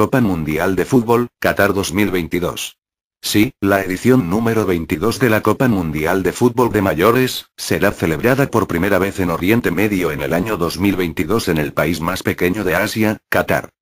Copa Mundial de Fútbol, Qatar 2022. Sí, la edición número 22 de la Copa Mundial de Fútbol de Mayores, será celebrada por primera vez en Oriente Medio en el año 2022 en el país más pequeño de Asia, Qatar.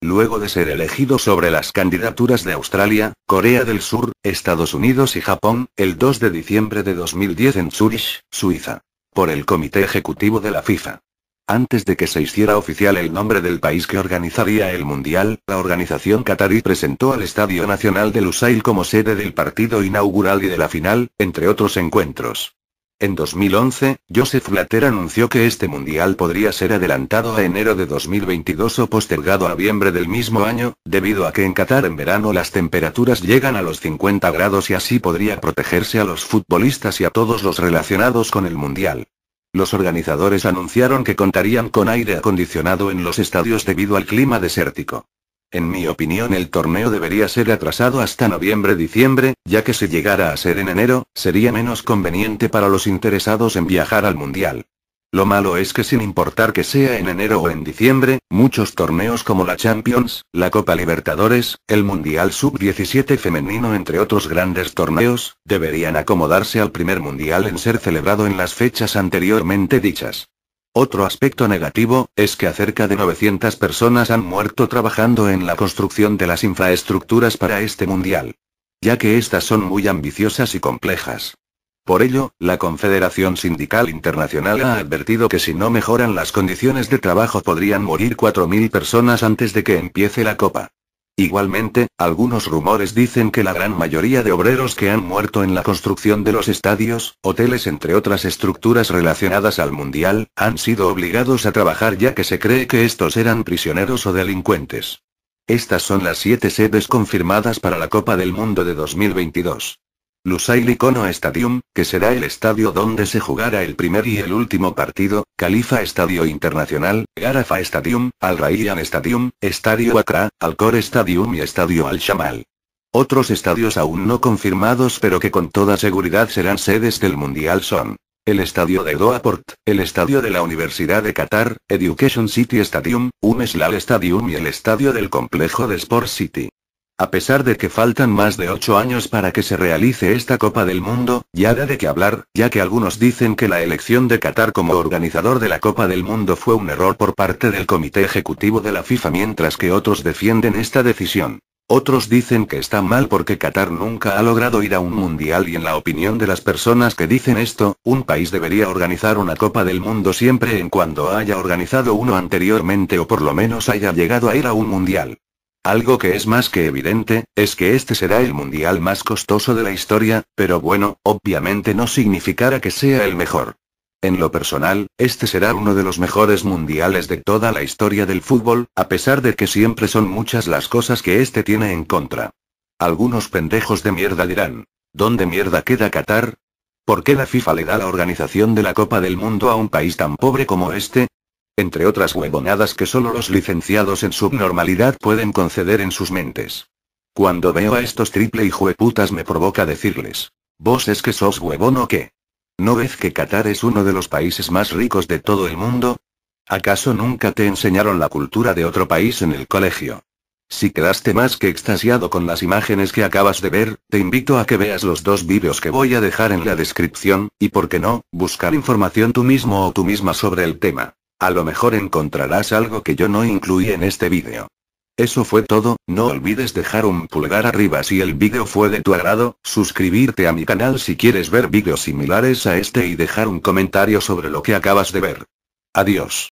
Luego de ser elegido sobre las candidaturas de Australia, Corea del Sur, Estados Unidos y Japón, el 2 de diciembre de 2010 en Zurich, Suiza. Por el Comité Ejecutivo de la FIFA. Antes de que se hiciera oficial el nombre del país que organizaría el Mundial, la organización qatarí presentó al Estadio Nacional de Lusail como sede del partido inaugural y de la final, entre otros encuentros. En 2011, Joseph Blatter anunció que este Mundial podría ser adelantado a enero de 2022 o postergado a noviembre del mismo año, debido a que en Qatar en verano las temperaturas llegan a los 50 grados y así podría protegerse a los futbolistas y a todos los relacionados con el Mundial. Los organizadores anunciaron que contarían con aire acondicionado en los estadios debido al clima desértico. En mi opinión el torneo debería ser atrasado hasta noviembre-diciembre, ya que si llegara a ser en enero, sería menos conveniente para los interesados en viajar al Mundial. Lo malo es que sin importar que sea en enero o en diciembre, muchos torneos como la Champions, la Copa Libertadores, el Mundial Sub-17 femenino entre otros grandes torneos, deberían acomodarse al primer Mundial en ser celebrado en las fechas anteriormente dichas. Otro aspecto negativo, es que cerca de 900 personas han muerto trabajando en la construcción de las infraestructuras para este Mundial. Ya que estas son muy ambiciosas y complejas, por ello, la Confederación Sindical Internacional ha advertido que si no mejoran las condiciones de trabajo podrían morir 4.000 personas antes de que empiece la copa. Igualmente, algunos rumores dicen que la gran mayoría de obreros que han muerto en la construcción de los estadios, hoteles entre otras estructuras relacionadas al Mundial, han sido obligados a trabajar ya que se cree que estos eran prisioneros o delincuentes. Estas son las siete sedes confirmadas para la Copa del Mundo de 2022. Lusail Icono Stadium, que será el estadio donde se jugará el primer y el último partido, Califa Estadio Internacional, Garafa Stadium, Al Rayyan Stadium, Estadio Accra, khor Stadium y Estadio Al Shamal. Otros estadios aún no confirmados pero que con toda seguridad serán sedes del Mundial son el estadio de Port, el estadio de la Universidad de Qatar, Education City Stadium, UNESLAL Stadium y el estadio del complejo de Sport City. A pesar de que faltan más de ocho años para que se realice esta Copa del Mundo, ya da de qué hablar, ya que algunos dicen que la elección de Qatar como organizador de la Copa del Mundo fue un error por parte del Comité Ejecutivo de la FIFA mientras que otros defienden esta decisión. Otros dicen que está mal porque Qatar nunca ha logrado ir a un mundial y en la opinión de las personas que dicen esto, un país debería organizar una Copa del Mundo siempre en cuando haya organizado uno anteriormente o por lo menos haya llegado a ir a un mundial. Algo que es más que evidente, es que este será el mundial más costoso de la historia, pero bueno, obviamente no significará que sea el mejor. En lo personal, este será uno de los mejores mundiales de toda la historia del fútbol, a pesar de que siempre son muchas las cosas que este tiene en contra. Algunos pendejos de mierda dirán, ¿dónde mierda queda Qatar? ¿Por qué la FIFA le da la organización de la Copa del Mundo a un país tan pobre como este? entre otras huevonadas que solo los licenciados en subnormalidad pueden conceder en sus mentes. Cuando veo a estos triple hijueputas me provoca decirles. ¿Vos es que sos huevón o qué? ¿No ves que Qatar es uno de los países más ricos de todo el mundo? ¿Acaso nunca te enseñaron la cultura de otro país en el colegio? Si quedaste más que extasiado con las imágenes que acabas de ver, te invito a que veas los dos vídeos que voy a dejar en la descripción, y por qué no, buscar información tú mismo o tú misma sobre el tema. A lo mejor encontrarás algo que yo no incluí en este vídeo. Eso fue todo, no olvides dejar un pulgar arriba si el vídeo fue de tu agrado, suscribirte a mi canal si quieres ver vídeos similares a este y dejar un comentario sobre lo que acabas de ver. Adiós.